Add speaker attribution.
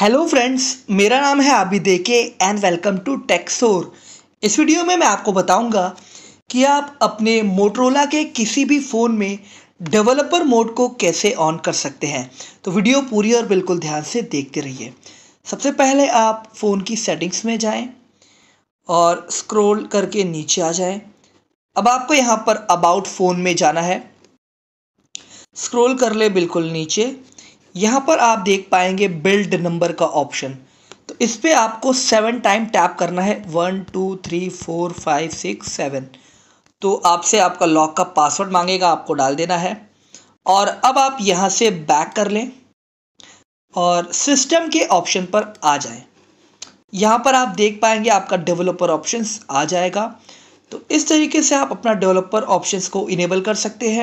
Speaker 1: hello friends मेरा नाम है आबिद देके एंड वेलकम टू टेक्सोर इस वीडियो में मैं आपको बताऊंगा कि आप अपने मोटरोला के किसी भी फ़ोन में डेवलपर मोड को कैसे ऑन कर सकते हैं तो वीडियो पूरी और बिल्कुल ध्यान से देखते रहिए सबसे पहले आप फ़ोन की सेटिंग्स में जाएं और स्क्रॉल करके नीचे आ जाएं अब आपको यहाँ पर अबाउट फ़ोन में जाना है स्क्रोल कर ले बिल्कुल नीचे यहाँ पर आप देख पाएंगे बिल्ड नंबर का ऑप्शन तो इस पर आपको सेवन टाइम टैप करना है one two three four five six seven तो आपसे आपका लॉक का पासवर्ड मांगेगा आपको डाल देना है और अब आप यहाँ से बैक कर लें और सिस्टम के ऑप्शन पर आ जाएं यहाँ पर आप देख पाएंगे आपका डेवलपर ऑप्शंस आ जाएगा तो इस तरीके से आप अपना डेवलपर ऑप्शंस को इनेबल कर सकते हैं